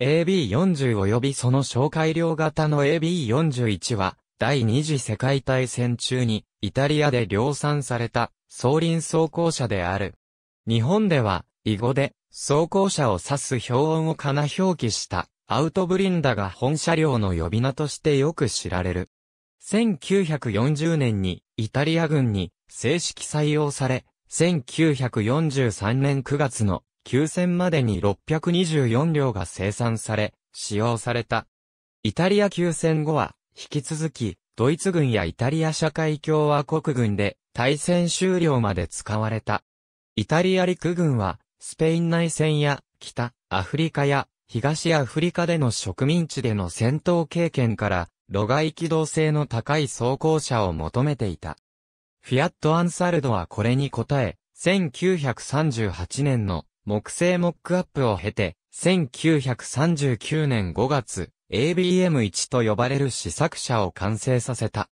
AB40 及びその紹介量型の AB41 は、第二次世界大戦中に、イタリアで量産された、総輪装甲車である。日本では、囲碁で、装甲車を指す標音をかな表記した、アウトブリンダが本車両の呼び名としてよく知られる。1940年に、イタリア軍に、正式採用され、1943年9月の2 0 0までに624両が生産され、使用された。イタリア休戦後は、引き続き、ドイツ軍やイタリア社会共和国軍で、対戦終了まで使われた。イタリア陸軍は、スペイン内戦や、北、アフリカや、東アフリカでの植民地での戦闘経験から、路外機動性の高い装甲車を求めていた。フィアット・アンサルドはこれに応え、1938年の木製モックアップを経て、1939年5月、ABM1 と呼ばれる試作車を完成させた。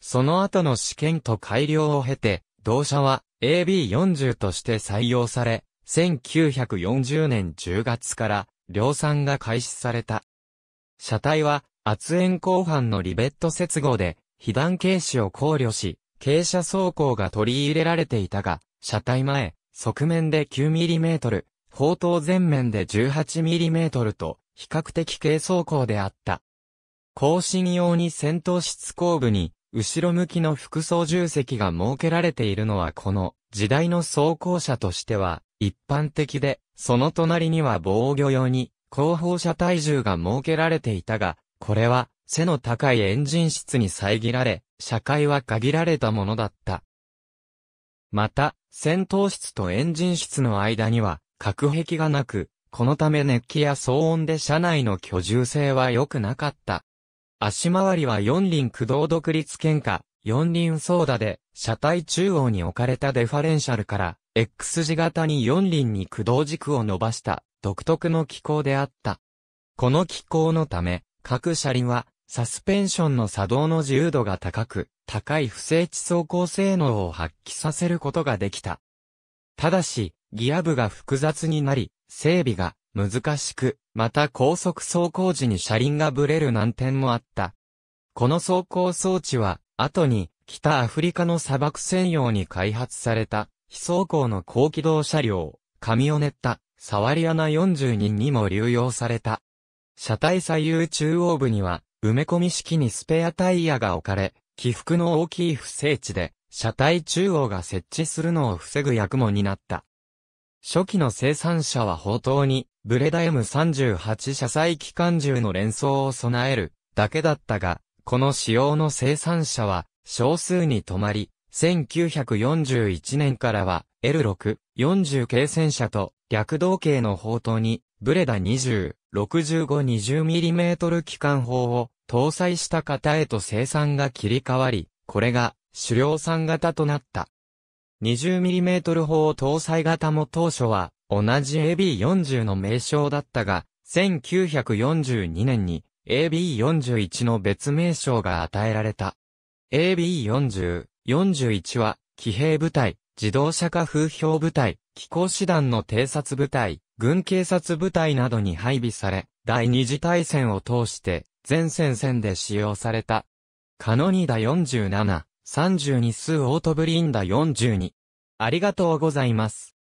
その後の試験と改良を経て、同社は AB40 として採用され、1940年10月から量産が開始された。車体は圧縁後半のリベット接合で、被弾軽視を考慮し、傾斜走行が取り入れられていたが、車体前、側面で 9mm、砲塔前面で 18mm と、比較的軽装甲であった。後進用に戦闘室後部に、後ろ向きの副操縦席が設けられているのはこの時代の装甲車としては一般的で、その隣には防御用に後方車体重が設けられていたが、これは背の高いエンジン室に遮られ、車会は限られたものだった。また、戦闘室とエンジン室の間には、隔壁がなく、このため熱気や騒音で車内の居住性は良くなかった。足回りは四輪駆動独立喧嘩、四輪ソーダで、車体中央に置かれたデファレンシャルから、X 字型に四輪に駆動軸を伸ばした、独特の機構であった。この機構のため、各車輪は、サスペンションの作動の自由度が高く、高い不整地走行性能を発揮させることができた。ただし、ギア部が複雑になり、整備が難しく、また高速走行時に車輪がブレる難点もあった。この走行装置は、後に北アフリカの砂漠専用に開発された、非走行の高機動車両、カミオネッタ、サワリアナ4人にも流用された。車体左右中央部には、埋め込み式にスペアタイヤが置かれ、起伏の大きい不整地で、車体中央が設置するのを防ぐ役も担った。初期の生産者は砲塔に、ブレダ M38 車載機関銃の連装を備えるだけだったが、この仕様の生産者は少数に止まり、1941年からは L6、40系戦車と逆同型の砲塔にブレダ20、65-20mm 機関砲を搭載した型へと生産が切り替わり、これが主量産型となった。20mm 砲搭載型も当初は同じ AB40 の名称だったが、1942年に AB41 の別名称が与えられた。AB40、41は、騎兵部隊、自動車化風評部隊、機甲師団の偵察部隊、軍警察部隊などに配備され、第二次大戦を通して、全戦線で使用された。カノニダ47、32数オートブリンダ42。ありがとうございます。